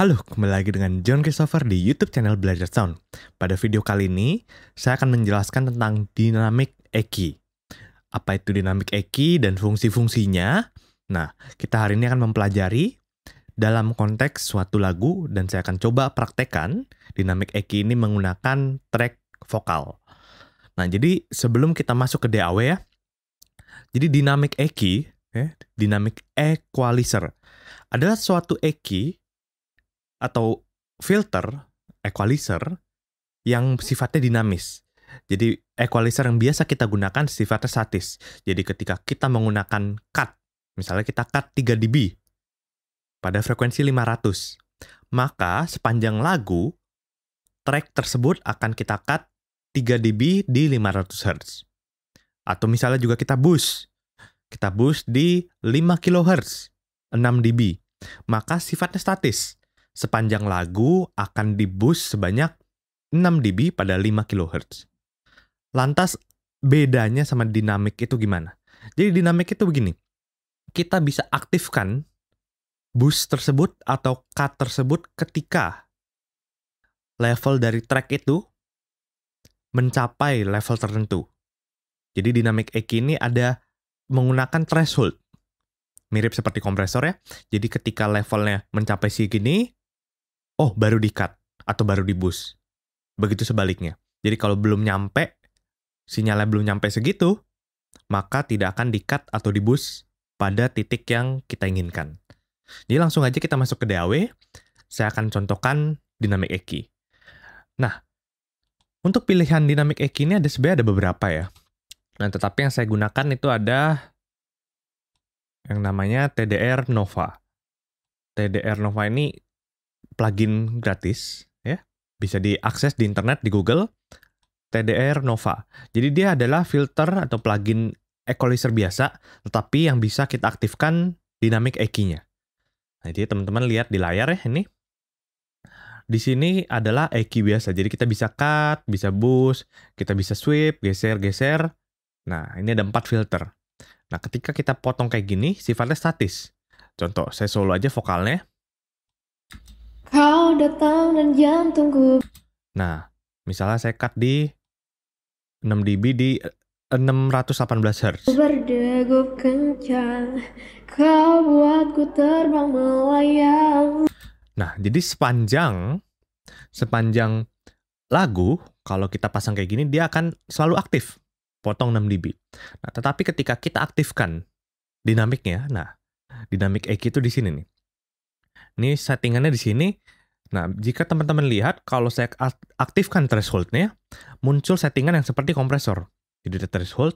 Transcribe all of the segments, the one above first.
Halo, kembali lagi dengan John Christopher di YouTube channel Belajar Sound. Pada video kali ini, saya akan menjelaskan tentang dinamik eki. Apa itu dinamik eki dan fungsi-fungsinya? Nah, kita hari ini akan mempelajari dalam konteks suatu lagu dan saya akan coba praktekkan dinamik eki ini menggunakan track vokal. Nah, jadi sebelum kita masuk ke DAW ya, jadi dinamik eki, ya, dinamik equalizer adalah suatu eki atau filter equalizer yang sifatnya dinamis. Jadi equalizer yang biasa kita gunakan sifatnya statis. Jadi ketika kita menggunakan cut, misalnya kita cut 3 dB pada frekuensi 500, maka sepanjang lagu track tersebut akan kita cut 3 dB di 500 Hz. Atau misalnya juga kita boost. Kita boost di 5 kHz, 6 dB. Maka sifatnya statis sepanjang lagu akan di-boost sebanyak 6 dB pada 5 kHz. Lantas bedanya sama dinamik itu gimana? Jadi dinamik itu begini. Kita bisa aktifkan boost tersebut atau cut tersebut ketika level dari track itu mencapai level tertentu. Jadi dinamik EQ ini ada menggunakan threshold. Mirip seperti kompresor ya. Jadi ketika levelnya mencapai segini, oh baru di cut atau baru di bus. Begitu sebaliknya. Jadi kalau belum nyampe, sinyalnya belum nyampe segitu, maka tidak akan di cut atau di bus pada titik yang kita inginkan. Jadi langsung aja kita masuk ke DAW, saya akan contohkan dynamic EQ. Nah, untuk pilihan dynamic EQ ini ada sebenarnya ada beberapa ya. Nah, tetapi yang saya gunakan itu ada yang namanya TDR Nova. TDR Nova ini plugin gratis ya. Bisa diakses di internet di Google TDR Nova. Jadi dia adalah filter atau plugin equalizer biasa tetapi yang bisa kita aktifkan dynamic EQ-nya. Nah, jadi teman-teman lihat di layar ya ini. Di sini adalah EQ biasa. Jadi kita bisa cut, bisa boost, kita bisa sweep, geser-geser. Nah, ini ada empat filter. Nah, ketika kita potong kayak gini, sifatnya statis. Contoh, saya solo aja vokalnya. Kau datang dan jantungku. Nah, misalnya saya cut di 6 dB di 618 eh, Hz. Berdegup kencang, kau buatku terbang melayang. Nah, jadi sepanjang sepanjang lagu, kalau kita pasang kayak gini, dia akan selalu aktif, potong 6 dB. Nah, tetapi ketika kita aktifkan dinamiknya, nah, dinamik EQ itu di sini nih. Ini settingannya di sini. Nah, jika teman-teman lihat, kalau saya aktifkan thresholdnya, muncul settingan yang seperti kompresor. Jadi ada threshold,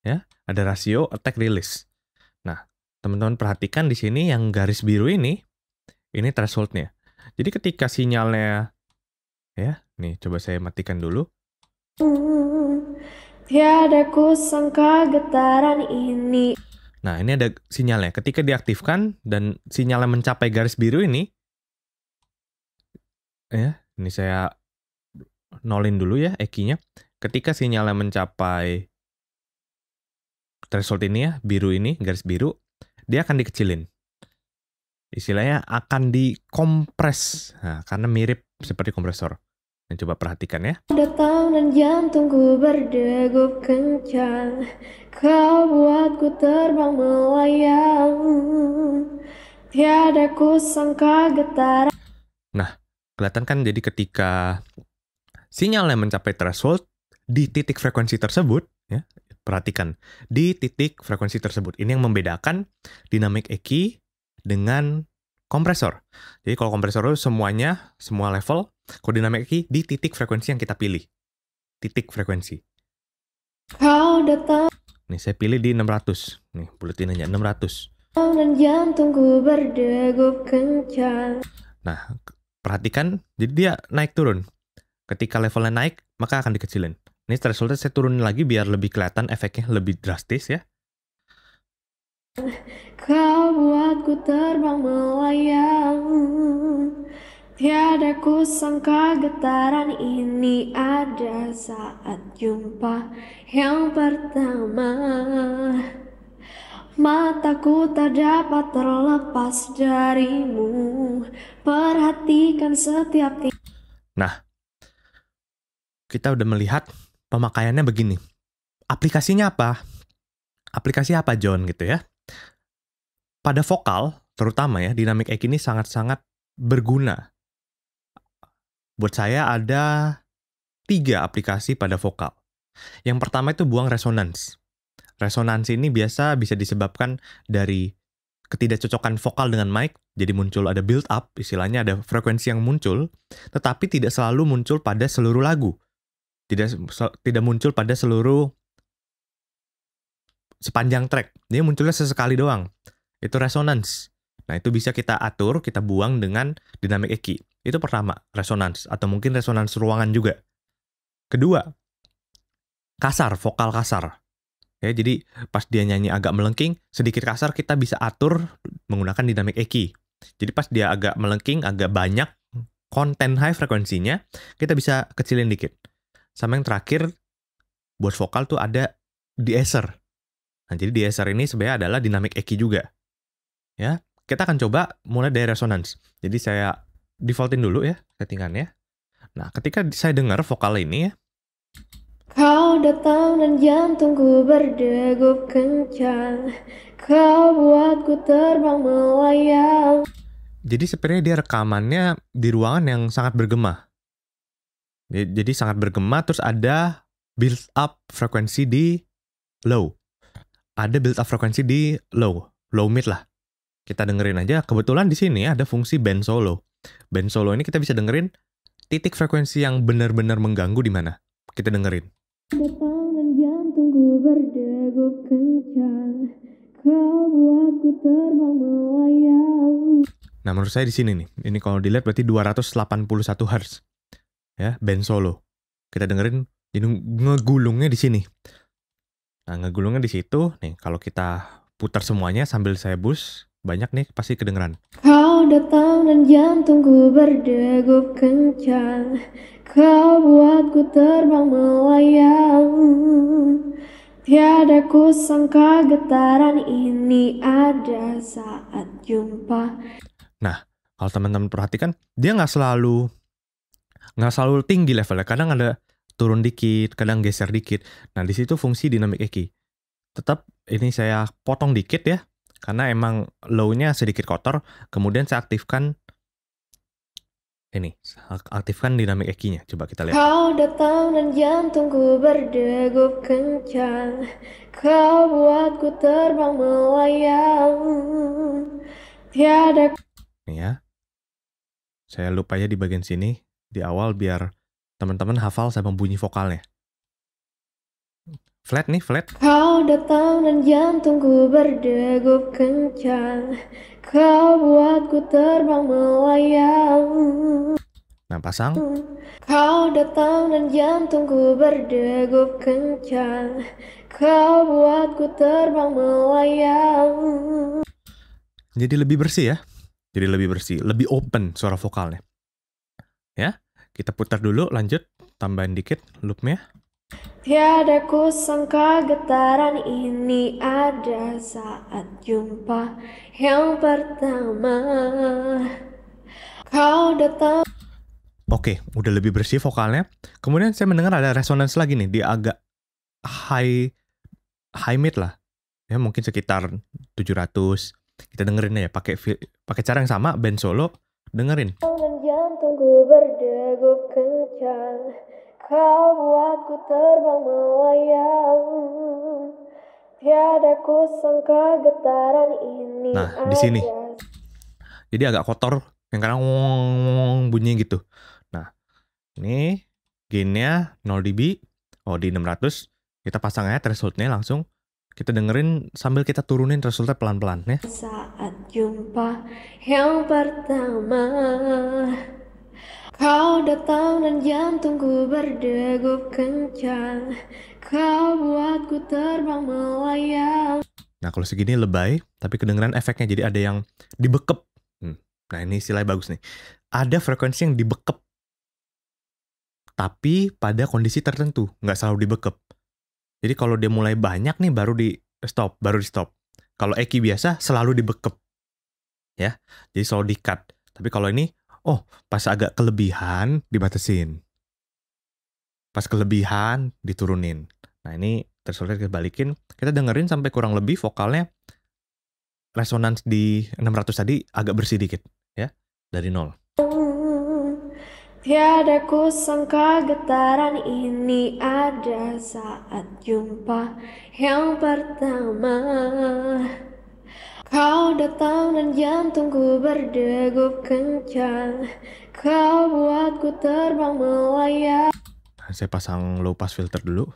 ya, ada rasio attack release. Nah, teman-teman perhatikan di sini yang garis biru ini, ini thresholdnya. Jadi ketika sinyalnya, ya, nih coba saya matikan dulu. Tiada ku sangka getaran ini. Nah, ini ada sinyalnya. Ketika diaktifkan dan sinyalnya mencapai garis biru ini, ya, ini saya nolin dulu ya ekinya. Ketika sinyalnya mencapai threshold ini ya, biru ini, garis biru, dia akan dikecilin. Istilahnya akan dikompres, nah, karena mirip seperti kompresor. Dan coba perhatikan ya. Datang dan jantungku berdegup kencang. Kau buatku terbang melayang. Tiada ku sangka getar. Nah, kelihatan kan jadi ketika sinyal yang mencapai threshold di titik frekuensi tersebut, ya, perhatikan di titik frekuensi tersebut. Ini yang membedakan dinamik EQ dengan kompresor. Jadi kalau kompresor itu semuanya, semua level Kode dinamik di titik frekuensi yang kita pilih. Titik frekuensi. Kau datang. Nih saya pilih di 600. Nih buletin aja 600. Dan jantungku berdegup kencang. Nah, perhatikan jadi dia naik turun. Ketika levelnya naik, maka akan dikecilin. Ini thresholdnya saya turunin lagi biar lebih kelihatan efeknya lebih drastis ya. Kau buatku terbang melayang. Tiada ku sangka getaran ini ada saat jumpa yang pertama Mataku tak dapat terlepas darimu Perhatikan setiap Nah, kita udah melihat pemakaiannya begini Aplikasinya apa? Aplikasi apa John gitu ya? Pada vokal, terutama ya, dynamic EQ ini sangat-sangat berguna Buat saya ada tiga aplikasi pada vokal. Yang pertama itu buang resonans. Resonansi ini biasa bisa disebabkan dari ketidakcocokan vokal dengan mic, jadi muncul ada build up, istilahnya ada frekuensi yang muncul, tetapi tidak selalu muncul pada seluruh lagu. Tidak tidak muncul pada seluruh sepanjang track. Dia munculnya sesekali doang. Itu resonance. Nah, itu bisa kita atur, kita buang dengan dynamic EQ. Itu pertama, resonans atau mungkin resonans ruangan juga. Kedua, kasar, vokal kasar. Ya, jadi pas dia nyanyi agak melengking, sedikit kasar kita bisa atur menggunakan dynamic EQ Jadi pas dia agak melengking, agak banyak konten high frekuensinya, kita bisa kecilin dikit. Sama yang terakhir, buat vokal tuh ada deesser. Nah, jadi deesser ini sebenarnya adalah dinamik EQ juga. Ya, kita akan coba mulai dari resonance. Jadi saya defaultin dulu ya settingannya. Nah, ketika saya dengar vokal ini ya. Kau datang dan jantungku berdegup kencang. Kau buatku terbang melayang. Jadi sebenarnya dia rekamannya di ruangan yang sangat bergema. Jadi sangat bergema terus ada build up frekuensi di low. Ada build up frekuensi di low, low mid lah. Kita dengerin aja kebetulan di sini ada fungsi band solo band solo ini kita bisa dengerin titik frekuensi yang benar-benar mengganggu di mana. Kita dengerin. Nah menurut saya di sini nih, ini kalau dilihat berarti 281 Hz. Ya, band solo. Kita dengerin ini ngegulungnya di sini. Nah, ngegulungnya di situ. Nih, kalau kita putar semuanya sambil saya bus, banyak nih pasti kedengeran. Ha! datang dan jantungku berdegup kencang Kau buatku terbang melayang Tiada ku sangka getaran ini ada saat jumpa Nah, kalau teman-teman perhatikan, dia nggak selalu nggak selalu tinggi levelnya. Kadang ada turun dikit, kadang geser dikit. Nah, di situ fungsi dinamik eki. Tetap ini saya potong dikit ya karena emang low-nya sedikit kotor, kemudian saya aktifkan ini, aktifkan dinamik ekinya. Coba kita lihat. Kau datang dan jantungku berdegup kencang. Kau buatku terbang melayang. Tiada Nih ya. Saya lupa ya di bagian sini di awal biar teman-teman hafal saya membunyi vokalnya. Flat nih, flat. Kau datang dan jantungku berdegup kencang. Kau buatku terbang melayang. Nah, pasang. Kau datang dan jantungku berdegup kencang. Kau buatku terbang melayang. Jadi lebih bersih ya. Jadi lebih bersih, lebih open suara vokalnya. Ya, kita putar dulu, lanjut, tambahin dikit loopnya. Tiada ku sangka getaran ini ada saat jumpa yang pertama Kau datang Oke, udah lebih bersih vokalnya. Kemudian saya mendengar ada resonance lagi nih di agak high high mid lah. Ya mungkin sekitar 700. Kita dengerin ya pakai pakai cara yang sama band solo dengerin. Kau buatku terbang melayang Tiada ku sangka getaran ini Nah, di sini. Jadi agak kotor yang kadang wong, wong bunyi gitu. Nah, ini gainnya 0 dB, oh di 600, kita pasang aja thresholdnya langsung kita dengerin sambil kita turunin resultnya pelan-pelan ya. Saat jumpa yang pertama Kau datang dan jantungku berdegup kencang Kau buatku terbang melayang Nah kalau segini lebay, tapi kedengeran efeknya jadi ada yang dibekep. Hmm. Nah ini istilahnya bagus nih. Ada frekuensi yang dibekep. Tapi pada kondisi tertentu, nggak selalu dibekep. Jadi kalau dia mulai banyak nih baru di stop, baru di stop. Kalau Eki biasa selalu dibekep. Ya, jadi selalu di-cut. Tapi kalau ini oh pas agak kelebihan dibatasin pas kelebihan diturunin nah ini tersulit kita balikin kita dengerin sampai kurang lebih vokalnya resonans di 600 tadi agak bersih dikit ya dari nol Tiada ku sangka getaran ini ada saat jumpa yang pertama. Kau datang dan jantungku berdegup kencang Kau buatku terbang melayang Saya pasang low pass filter dulu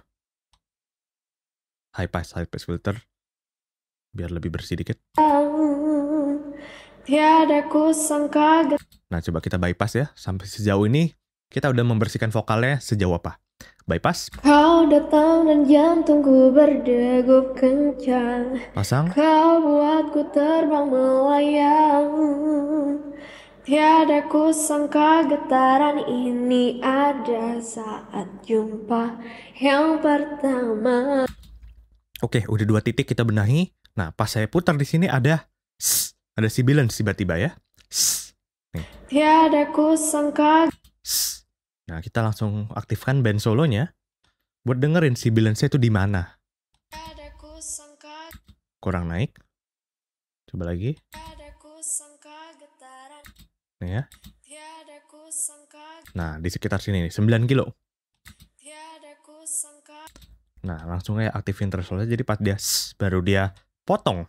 High pass, high pass filter Biar lebih bersih dikit Tiada sangka. Nah coba kita bypass ya Sampai sejauh ini kita udah membersihkan vokalnya sejauh apa bypass. Kau datang dan jantungku berdegup kencang. Pasang. Kau buatku terbang melayang. Tiada ku sangka getaran ini ada saat jumpa yang pertama. Oke, udah dua titik kita benahi. Nah, pas saya putar di sini ada ada sibilan tiba-tiba ya. Nih. Tiada ku sangka Nah, kita langsung aktifkan band solonya buat dengerin si balance itu di mana. Kurang naik. Coba lagi. Nih ya. Nah, di sekitar sini nih, 9 kilo. Nah, langsung aja aktifin thresholdnya jadi pas dia baru dia potong.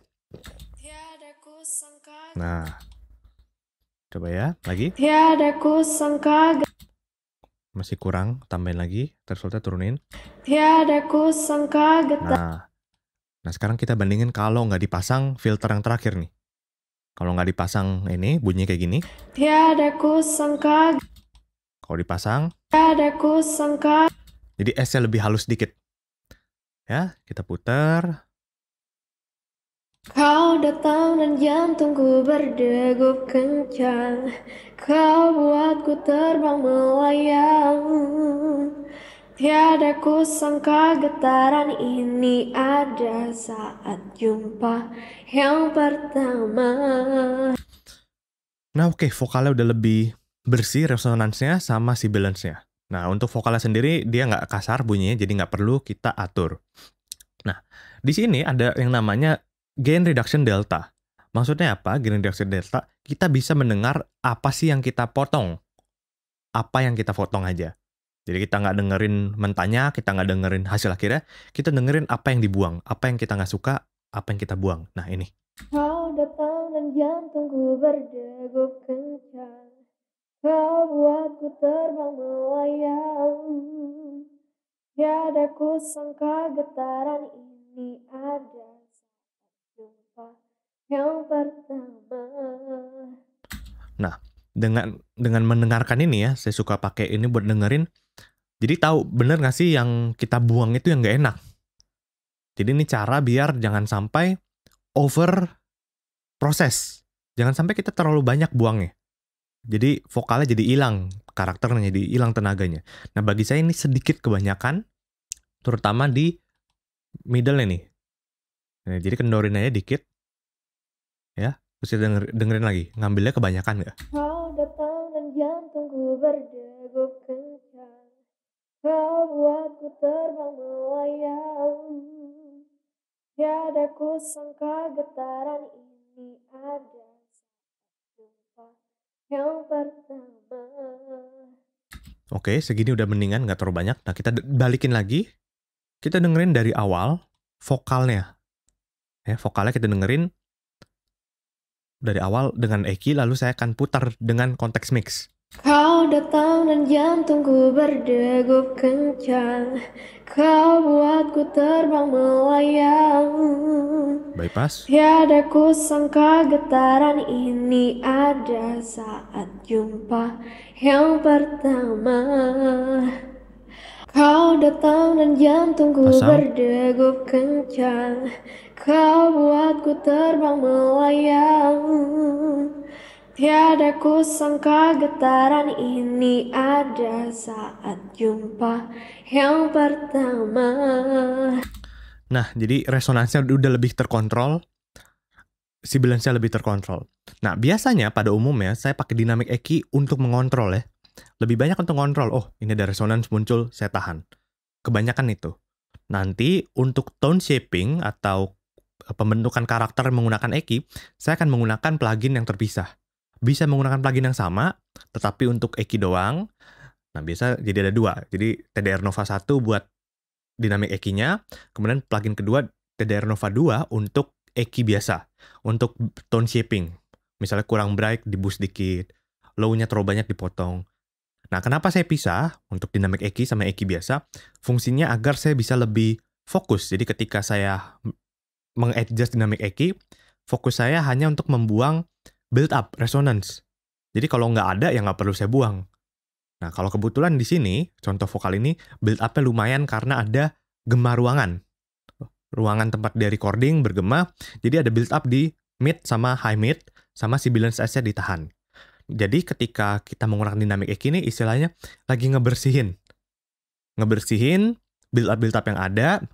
Nah. Coba ya, lagi masih kurang, tambahin lagi, thresholdnya turunin. Ya, ku sangka getar. Nah, nah sekarang kita bandingin kalau nggak dipasang filter yang terakhir nih. Kalau nggak dipasang ini bunyinya kayak gini. Ya, ku sangka. Kalau dipasang. Ya, ku sangka. Jadi S-nya lebih halus sedikit Ya, kita putar. Kau datang dan jantungku berdegup kencang Kau buatku terbang melayang Tiada ku sangka getaran ini ada saat jumpa yang pertama. Nah oke, okay, vokalnya udah lebih bersih resonansnya sama si balance-nya. Nah untuk vokalnya sendiri dia nggak kasar bunyinya jadi nggak perlu kita atur. Nah di sini ada yang namanya gain reduction delta. Maksudnya apa gain reduction delta? Kita bisa mendengar apa sih yang kita potong. Apa yang kita potong aja. Jadi kita nggak dengerin mentanya, kita nggak dengerin hasil akhirnya, kita dengerin apa yang dibuang, apa yang kita nggak suka, apa yang kita buang. Nah ini. Kau datang dan jantungku berdegup kencang, kau buatku terbang melayang. Tiada ku sangka getaran ini ada jumpa yang pertama. Nah, dengan dengan mendengarkan ini ya, saya suka pakai ini buat dengerin jadi tahu bener gak sih yang kita buang itu yang gak enak. Jadi ini cara biar jangan sampai over proses. Jangan sampai kita terlalu banyak buangnya. Jadi vokalnya jadi hilang, karakternya jadi hilang tenaganya. Nah bagi saya ini sedikit kebanyakan, terutama di middle ini. Nah, jadi kendorin aja dikit, ya. Terus denger, dengerin lagi, ngambilnya kebanyakan nggak? Ya? Kau buatku terbang melayang Tiada ku sangka getaran ini ada yang pertama Oke, segini udah mendingan, nggak terlalu banyak. Nah, kita balikin lagi. Kita dengerin dari awal vokalnya. Ya, vokalnya kita dengerin dari awal dengan Eki, lalu saya akan putar dengan konteks mix. Kau datang dan jantungku berdegup kencang Kau buatku terbang melayang Bypass Tiada ku sangka getaran ini ada saat jumpa yang pertama Kau datang dan jantungku Pasang. berdegup kencang Kau buatku terbang melayang Tiada ku sangka getaran ini ada saat jumpa yang pertama. Nah, jadi resonansinya udah lebih terkontrol, sibilansinya lebih terkontrol. Nah, biasanya pada umumnya saya pakai dinamik EQ untuk mengontrol ya. Lebih banyak untuk mengontrol, oh ini ada resonans muncul, saya tahan. Kebanyakan itu. Nanti untuk tone shaping atau eh, pembentukan karakter menggunakan EQ, saya akan menggunakan plugin yang terpisah bisa menggunakan plugin yang sama, tetapi untuk EQ doang. Nah, biasa jadi ada dua. Jadi TDR Nova 1 buat dynamic eq nya kemudian plugin kedua TDR Nova 2 untuk EQ biasa, untuk tone shaping. Misalnya kurang bright, di-boost dikit, low-nya terlalu banyak dipotong. Nah, kenapa saya pisah untuk dynamic EQ sama EQ biasa? Fungsinya agar saya bisa lebih fokus. Jadi ketika saya mengadjust dynamic EQ, fokus saya hanya untuk membuang build up resonance. Jadi kalau nggak ada ya nggak perlu saya buang. Nah kalau kebetulan di sini contoh vokal ini build upnya lumayan karena ada gemar ruangan. Ruangan tempat dia recording bergema, jadi ada build up di mid sama high mid sama sibilance S-nya ditahan. Jadi ketika kita menggunakan dynamic EQ ini istilahnya lagi ngebersihin. Ngebersihin build up build up yang ada.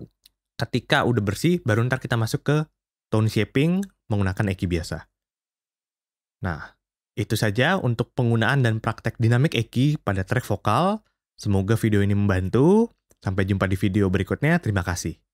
Ketika udah bersih baru ntar kita masuk ke tone shaping menggunakan EQ biasa. Nah, itu saja untuk penggunaan dan praktek dinamik eki pada track vokal. Semoga video ini membantu. Sampai jumpa di video berikutnya. Terima kasih.